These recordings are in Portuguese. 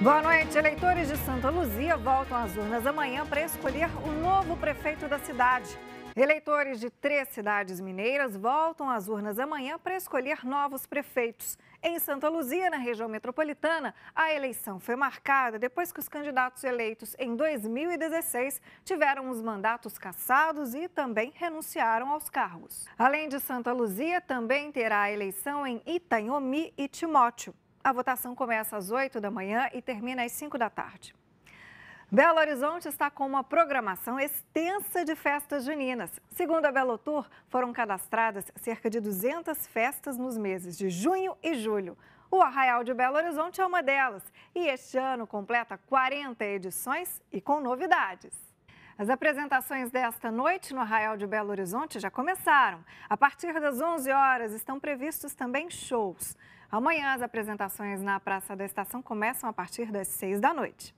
Boa noite. Eleitores de Santa Luzia voltam às urnas amanhã para escolher o novo prefeito da cidade. Eleitores de três cidades mineiras voltam às urnas amanhã para escolher novos prefeitos. Em Santa Luzia, na região metropolitana, a eleição foi marcada depois que os candidatos eleitos em 2016 tiveram os mandatos cassados e também renunciaram aos cargos. Além de Santa Luzia, também terá a eleição em Itanhomi e Timóteo. A votação começa às 8 da manhã e termina às 5 da tarde. Belo Horizonte está com uma programação extensa de festas juninas. Segundo a Belo Tour, foram cadastradas cerca de 200 festas nos meses de junho e julho. O Arraial de Belo Horizonte é uma delas e este ano completa 40 edições e com novidades. As apresentações desta noite no Arraial de Belo Horizonte já começaram. A partir das 11 horas estão previstos também shows. Amanhã as apresentações na Praça da Estação começam a partir das 6 da noite.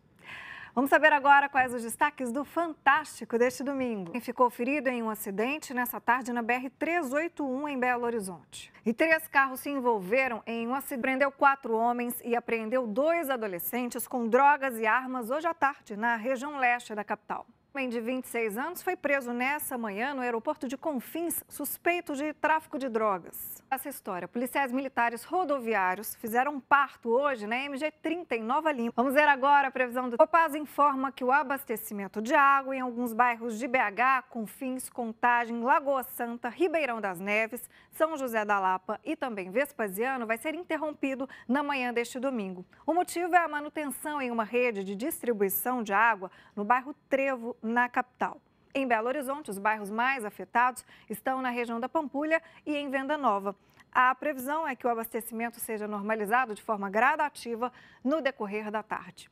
Vamos saber agora quais os destaques do Fantástico deste domingo. Quem ficou ferido em um acidente nessa tarde na BR-381 em Belo Horizonte. E três carros se envolveram em um acidente. Prendeu quatro homens e apreendeu dois adolescentes com drogas e armas hoje à tarde na região leste da capital homem de 26 anos foi preso nessa manhã no aeroporto de Confins, suspeito de tráfico de drogas. Essa história, policiais militares rodoviários fizeram um parto hoje na MG30 em Nova Lima. Vamos ver agora a previsão do Copaz informa que o abastecimento de água em alguns bairros de BH, Confins, Contagem, Lagoa Santa, Ribeirão das Neves, São José da Lapa e também Vespasiano vai ser interrompido na manhã deste domingo. O motivo é a manutenção em uma rede de distribuição de água no bairro Trevo na capital. Em Belo Horizonte, os bairros mais afetados estão na região da Pampulha e em Venda Nova. A previsão é que o abastecimento seja normalizado de forma gradativa no decorrer da tarde.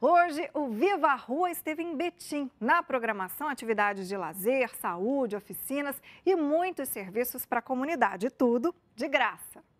Hoje, o Viva a Rua esteve em Betim. Na programação, atividades de lazer, saúde, oficinas e muitos serviços para a comunidade. Tudo de graça.